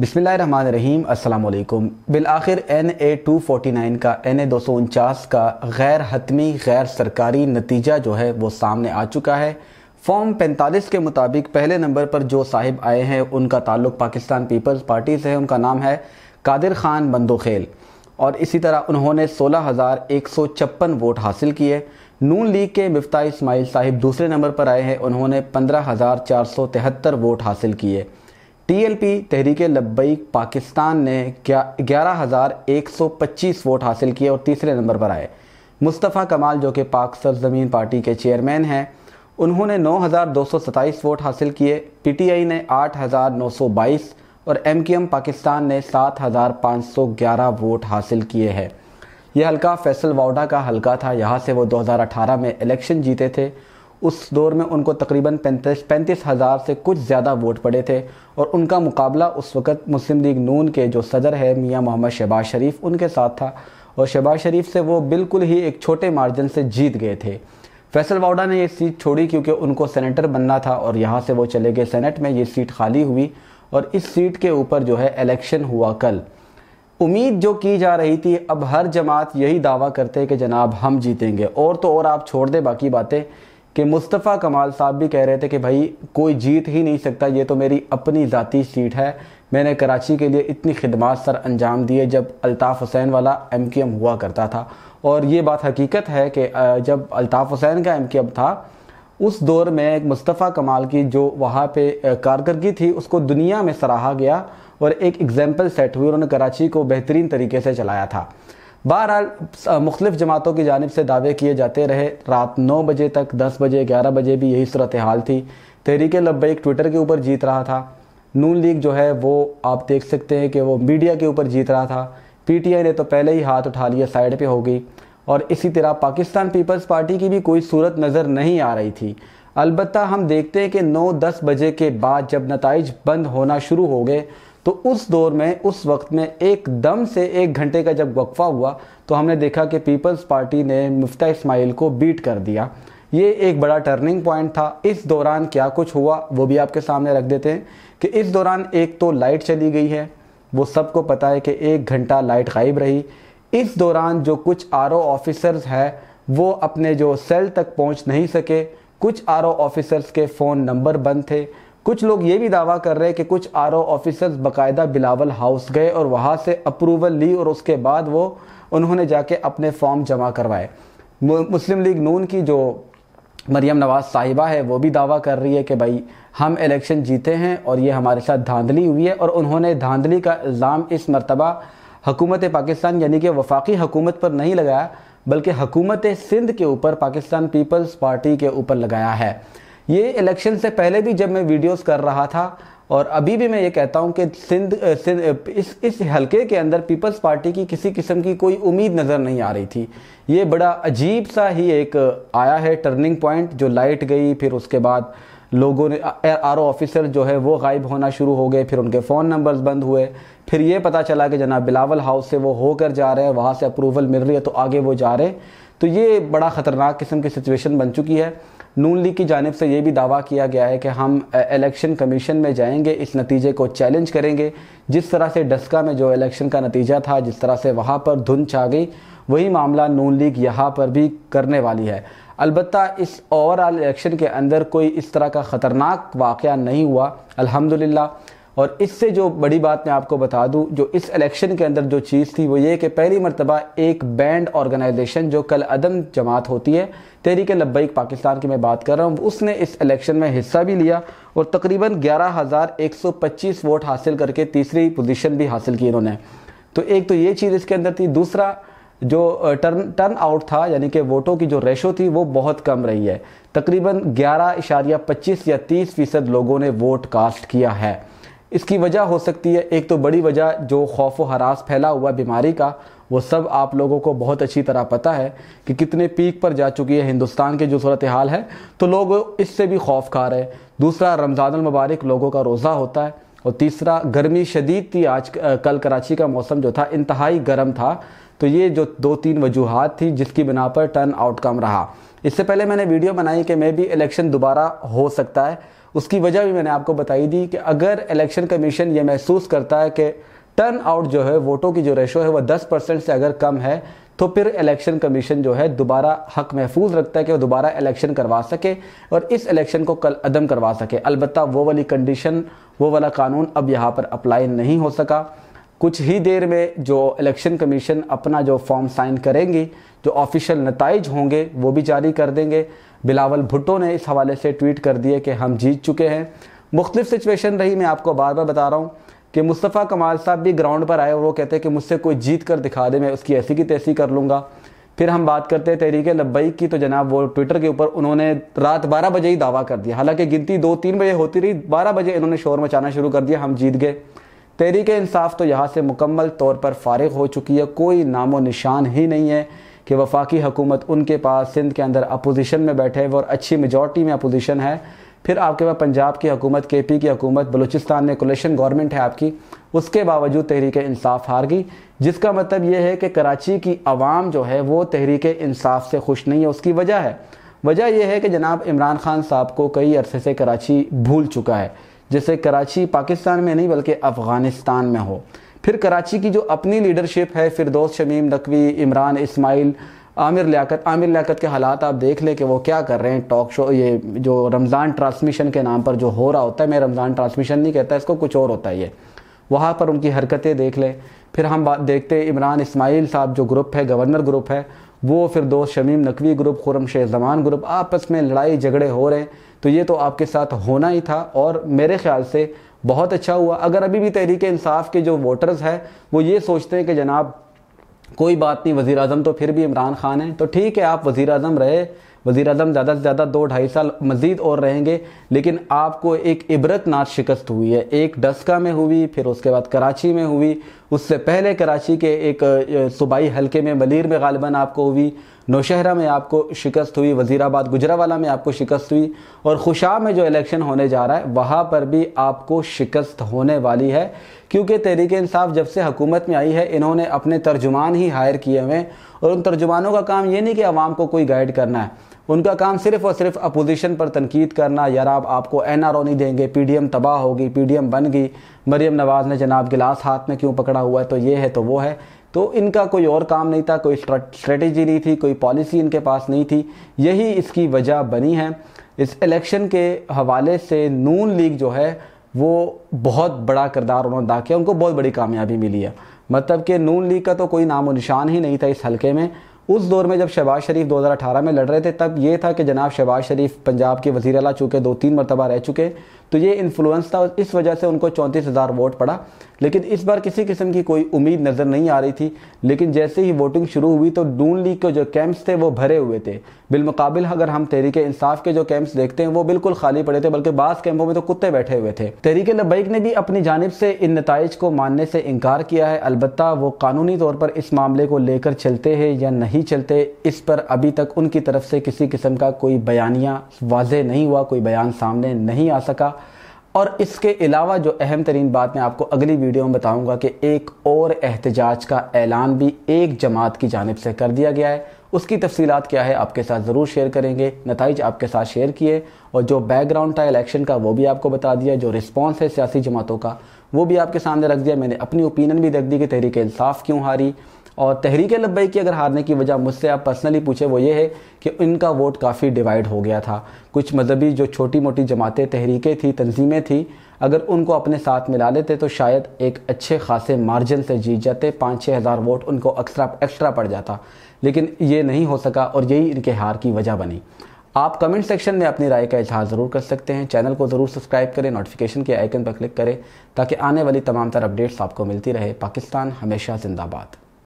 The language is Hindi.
बिसमीम अल्लाम आख़िर N A two forty nine का एन ए दो सौ उनचास का गैर हतमी गैर सरकारी नतीजा जो है वो सामने आ चुका है फॉर्म पैंतालीस के मुताबिक पहले नंबर पर जो साहिब आए हैं उनका ताल्लुक पाकिस्तान पीपल्स पार्टी से है उनका नाम है कादिर खान बंदोखेल और इसी तरह उन्होंने सोलह हज़ार एक सौ छप्पन वोट हासिल किए नून लीग के मफ्ता इसमाइल साहिब दूसरे नंबर पर आए हैं उन्होंने पंद्रह हज़ार चार सौ तिहत्तर वोट हासिल किए टीएलपी तहरीक लब्बई पाकिस्तान ने ग्यारह हज़ार एक सौ पच्चीस वोट हासिल किए और तीसरे नंबर पर आए मुस्तफ़ा कमाल जो कि पाक सरजमीन पार्टी के चेयरमैन हैं उन्होंने नौ हज़ार दो सौ सताईस वोट हासिल किए पीटीआई ने आठ हज़ार नौ सौ बाईस और एम एम पाकिस्तान ने सात हज़ार पाँच सौ ग्यारह वोट हासिल किए हैं यह हल्का फैसल वाउडा का हल्का था यहाँ से वो दो हज़ार अठारह में इलेक्शन जीते थे उस दौर में उनको तकरीबन पैंतीस पैंतीस हज़ार से कुछ ज़्यादा वोट पड़े थे और उनका मुकाबला उस वक़्त मुस्लिम लीग नून के जो सदर है मियाँ मोहम्मद शहबाज शरीफ उनके साथ था और शहबाज शरीफ से वो बिल्कुल ही एक छोटे मार्जिन से जीत गए थे फैसल वाउडा ने ये सीट छोड़ी क्योंकि उनको सेनेटर बनना था और यहाँ से वो चले गए सेनेट में ये सीट खाली हुई और इस सीट के ऊपर जो है इलेक्शन हुआ कल उम्मीद जो की जा रही थी अब हर जमात यही दावा करते हैं कि जनाब हम जीतेंगे और तो और आप छोड़ दें बाकी बातें कि मुस्तफ़ा कमाल साहब भी कह रहे थे कि भाई कोई जीत ही नहीं सकता ये तो मेरी अपनी ज़ाती सीट है मैंने कराची के लिए इतनी खिदमत सर अंजाम दिए जब अल्ताफ़ हुसैन वाला एम के एम हुआ करता था और ये बात हकीकत है कि जब अल्ताफ़ हुसैन का एम के एम था उस दौर में एक मुस्तफ़ा कमाल की जो वहाँ पे कारकर्दगी थी उसको दुनिया में सराहा गया और एक एग्ज़ैम्पल सेट हुई उन्होंने कराची को बेहतरीन तरीके से चलाया था बहरहाल मुख्तलिफ जमातों की जानब से दावे किए जाते रहे रात नौ बजे तक दस बजे ग्यारह बजे भी यही सूरत हाल थी तहरीक लब्बैक ट्विटर के ऊपर जीत रहा था नून लीग जो है वो आप देख सकते हैं कि वो मीडिया के ऊपर जीत रहा था पीटीआई ने तो पहले ही हाथ उठा लिया साइड पे हो गई और इसी तरह पाकिस्तान पीपल्स पार्टी की भी कोई सूरत नज़र नहीं आ रही थी अलबत् हम देखते हैं कि 9-10 बजे के बाद जब नतज बंद होना शुरू हो गए तो उस दौर में उस वक्त में एकदम से एक घंटे का जब वक्फा हुआ तो हमने देखा कि पीपल्स पार्टी ने मुफ्ता इस्माइल को बीट कर दिया ये एक बड़ा टर्निंग पॉइंट था इस दौरान क्या कुछ हुआ वो भी आपके सामने रख देते हैं कि इस दौरान एक तो लाइट चली गई है वो सबको पता है कि एक घंटा लाइट गायब रही इस दौरान जो कुछ आर ऑफिसर्स है वो अपने जो सेल तक पहुंच नहीं सके कुछ आर ऑफिसर्स के फ़ोन नंबर बंद थे कुछ लोग ये भी दावा कर रहे हैं कि कुछ आर ओ ऑफिसर्स बाकायदा बिलावल हाउस गए और वहाँ से अप्रूवल ली और उसके बाद वो उन्होंने जाके अपने फॉर्म जमा करवाए मुस्लिम लीग नून की जो मरियम नवाज़ साहिबा है वो भी दावा कर रही है कि भाई हम इलेक्शन जीते हैं और ये हमारे साथ धांधली हुई है और उन्होंने धांधली का इल्ज़ाम इस मरतबा हकूमत पाकिस्तान यानी कि वफाकी हकूमत पर नहीं लगाया बल्कि हकूमत सिंध के ऊपर पाकिस्तान पीपल्स पार्टी के ऊपर लगाया है ये इलेक्शन से पहले भी जब मैं वीडियोस कर रहा था और अभी भी मैं ये कहता हूँ कि सिंध, सिंध इस इस हलके के अंदर पीपल्स पार्टी की किसी किस्म की कोई उम्मीद नज़र नहीं आ रही थी ये बड़ा अजीब सा ही एक आया है टर्निंग पॉइंट जो लाइट गई फिर उसके बाद लोगों ने आर ओ ऑफिसर जो है वो गायब होना शुरू हो गए फिर उनके फ़ोन नंबर्स बंद हुए फिर ये पता चला कि जनाब बिलावल हाउस से वो होकर जा रहे हैं वहाँ से अप्रूवल मिल रही है तो आगे वो जा रहे हैं तो ये बड़ा ख़तरनाक किस्म की सिचुएशन बन चुकी है नून लीग की जानब से ये भी दावा किया गया है कि हम इलेक्शन कमीशन में जाएंगे इस नतीजे को चैलेंज करेंगे जिस तरह से डस्का में जो इलेक्शन का नतीजा था जिस तरह से वहाँ पर धुन छा गई वही मामला नून लीग यहाँ पर भी करने वाली है अलबत् इस ओवरऑल इलेक्शन के अंदर कोई इस तरह का ख़तरनाक वाक़ नहीं हुआ अलहमदिल्ला और इससे जो बड़ी बात मैं आपको बता दूं जो इस इलेक्शन के अंदर जो चीज़ थी वो ये कि पहली मरतबा एक बैंड ऑर्गेनाइजेशन जो कल अदम जमात होती है तहरीक लब्बैक पाकिस्तान की मैं बात कर रहा हूँ उसने इस इलेक्शन में हिस्सा भी लिया और तकरीबन ग्यारह हज़ार एक सौ पच्चीस वोट हासिल करके तीसरी पोजीशन भी हासिल की इन्होंने तो एक तो ये चीज़ इसके अंदर थी दूसरा जो टर्न टर्न आउट था यानी कि वोटों की जो रेशो थी वो बहुत कम रही है तकरीबन ग्यारह इशारिया पच्चीस या तीस फीसद लोगों ने वोट कास्ट किया है इसकी वजह हो सकती है एक तो बड़ी वजह जो खौफ व हरास फैला हुआ बीमारी का वो सब आप लोगों को बहुत अच्छी तरह पता है कि कितने पीक पर जा चुकी है हिंदुस्तान की जो सूरत हाल है तो लोग इससे भी खौफ खा रहे हैं दूसरा रमज़ान मुबारक लोगों का रोज़ा होता है और तीसरा गर्मी शदीद थी आज कल कराची का मौसम जो था इंतहाई गर्म था तो ये जो दो तीन वजूहत थी जिसकी बिना पर टर्न आउट कम रहा इससे पहले मैंने वीडियो बनाई कि मे भी इलेक्शन दोबारा हो सकता है उसकी वजह भी मैंने आपको बताई दी कि अगर इलेक्शन कमीशन ये महसूस करता है कि टर्न आउट जो है वोटों की जो रेशो है वह दस परसेंट से अगर कम है तो फिर इलेक्शन कमीशन जो है दोबारा हक महफूज रखता है कि वो दोबारा इलेक्शन करवा सके और इस इलेक्शन को कल अदम करवा सके अलबत्त वो वाली कंडीशन वो वाला कानून अब यहाँ पर अप्लाई नहीं हो सका कुछ ही देर में जो इलेक्शन कमीशन अपना जो फॉर्म साइन करेंगी जो ऑफिशियल नतज होंगे वो भी जारी कर देंगे बिलावल भुट्टो ने इस हवाले से ट्वीट कर दिए कि हम जीत चुके हैं मुख्तफ सिचुएशन रही मैं आपको बार बार बता रहा हूँ कि मुस्तफ़ा कमाल साहब भी ग्राउंड पर आए और वो कहते हैं कि मुझसे कोई जीत कर दिखा दे मैं उसकी ऐसी की तैसी कर लूँगा फिर हम बात करते हैं तहरीक लब्बई की तो जनाब वो ट्विटर के ऊपर उन्होंने रात 12 बजे ही दावा कर दिया हालांकि गिनती दो तीन बजे होती रही 12 बजे इन्होंने शोर मचाना शुरू कर दिया हम जीत गए तहरीक इंसाफ तो यहाँ से मुकम्मल तौर पर फारग हो चुकी है कोई नामो निशान ही नहीं है कि वफाकी हुकूमत उनके पास सिंध के अंदर अपोजिशन में बैठे हुए और अच्छी मेजोरिटी में अपोजिशन है फिर आपके पास पंजाब की हुकूमत के पी की हुकूमत बलूचिस्तान में कोलेशन गवर्नमेंट है आपकी उसके बावजूद तहरीक इंसाफ हार गई जिसका मतलब ये है कि कराची की आवाम जो है वो तहरीक इंसाफ से खुश नहीं है उसकी वजह है वजह यह है कि जनाब इमरान खान साहब को कई अरसे से कराची भूल चुका है जैसे कराची पाकिस्तान में नहीं बल्कि अफ़गानिस्तान में हो फिर कराची की जो अपनी लीडरशिप है फिर दोस्त शमीम नकवी इमरान इसमाइल आमिर लियाकत आमिर लियाकत के हालात आप देख लें कि वो क्या कर रहे हैं टॉक शो ये जो रमज़ान ट्रांसमिशन के नाम पर जो हो रहा होता है मैं रमज़ान ट्रांसमिशन नहीं कहता इसको कुछ और होता है ये वहाँ पर उनकी हरकतें देख लें फिर हम बात देखते इमरान इसमाइल साहब जो ग्रुप है गवर्नर ग्रुप है वो फिर दोस्त शमीम नकवी ग्रुप खुरम शेख जमान ग्रुप आपस में लड़ाई झगड़े हो रहे हैं तो ये तो आपके साथ होना ही था और मेरे ख्याल से बहुत अच्छा हुआ अगर अभी भी तहरीक इंसाफ के जो वोटर्स हैं वो ये सोचते हैं कि जनाब कोई बात नहीं वज़ी अजम तो फिर भी इमरान खान है तो ठीक है आप वज़ी अजम रहे वज़ी अजम ज़्यादा से ज़्यादा दो ढाई साल मज़ीद और रहेंगे लेकिन आपको एक इबरतनाक शिकस्त हुई है एक डस्का में हुई फिर उसके बाद कराची में हुई उससे पहले कराची के एक सूबाई हल्के में मलिर में गालबन आपको हुई नौशहरा में आपको शिकस्त हुई वज़ीराबाद गुजरावाला में आपको शिकस्त हुई और खुशा में जो इलेक्शन होने जा रहा है वहाँ पर भी आपको शिकस्त होने वाली है क्योंकि तहरीक इंसाफ जब से हुकूमत में आई है इन्होंने अपने तर्जुमान ही हायर किए हुए हैं और उन तर्जुमानों का काम ये नहीं कि आवाम को कोई गाइड करना है उनका काम सिर्फ और सिर्फ अपोजिशन पर तनकीद करना यार आप आपको एन आर ओ नहीं देंगे पी डी एम तबाह होगी पी डी एम बन गई मरियम नवाज़ ने जनाब गिलास हाथ में क्यों पकड़ा हुआ है तो ये है तो वो है तो इनका कोई और काम नहीं था कोई स्ट्रेटजी नहीं थी कोई पॉलिसी इनके पास नहीं थी यही इसकी वजह बनी है इस इलेक्शन के हवाले से नून लीग जो है वो बहुत बड़ा किरदार उन्होंने अदा किया उनको बहुत बड़ी कामयाबी मिली है मतलब कि नून लीग का तो कोई नामो निशान ही नहीं था इस हलके में उस दौर में जब शहबाज शरीफ 2018 में लड़ रहे थे तब ये था कि जनाब शहबाज शरीफ पंजाब के वजीर अला चूँकि दो तीन मरतबा रह चुके तो ये इन्फ्लुएंस था इस वजह से उनको चौंतीस हज़ार वोट पड़ा लेकिन इस बार किसी किस्म की कोई उम्मीद नज़र नहीं आ रही थी लेकिन जैसे ही वोटिंग शुरू हुई तो डून लीग के जो कैंप्स थे वो भरे हुए थे बिलमकबिल अगर हम तहरीक इंसाफ के जो कैंप्स देखते हैं वो बिल्कुल खाली पड़े थे बल्कि बास कैंपों में तो कुत्ते बैठे हुए थे तहरीक लबैक ने भी अपनी जानब से इन नतज को मानने से इनकार किया है अलबत् वो कानूनी तौर पर इस मामले को लेकर चलते हैं या नहीं ही चलते इस पर अभी तक उनकी तरफ से किसी किस्म का कोई बयानिया वाज नहीं हुआ कोई बयान सामने नहीं आ सका और इसके अलावा जो अहम तरीन बात मैं आपको अगली वीडियो में बताऊंगा कि एक और एहतजाज का ऐलान भी एक जमात की जानब से कर दिया गया है उसकी तफसीत क्या है आपके साथ ज़रूर शेयर करेंगे नतज आपके साथ शेयर किए और जो बैकग्राउंड था इलेक्शन का वो भी आपको बता दिया जो रिस्पॉन्स है सियासी जमातों का वो भी आपके सामने रख दिया मैंने अपनी ओपिनियन भी रख दी कि तहरीक इंसाफ क्यों हारी और तहरीक लब्बई की अगर हारने की वजह मुझसे आप पर्सनली पूछे वो ये है कि इनका वोट काफ़ी डिवाइड हो गया था कुछ मजहबी जो छोटी मोटी जमातें तहरीकें थी तंजीमें थी अगर उनको अपने साथ मिला लेते तो शायद एक अच्छे खासे मार्जिन से जीत जाते पाँच छः हज़ार वोट उनको एक्स्ट्रा एक्स्ट्रा पड़ जाता लेकिन ये नहीं हो सका और यही इनके हार की वजह बनी आप कमेंट सेक्शन में अपनी राय का इजहार ज़रूर कर सकते हैं चैनल को ज़रूर सब्सक्राइब करें नोटिफिकेशन के आइकन पर क्लिक करें ताकि आने वाली तमाम तर अपडेट्स आपको मिलती रहे पाकिस्तान हमेशा जिंदाबाद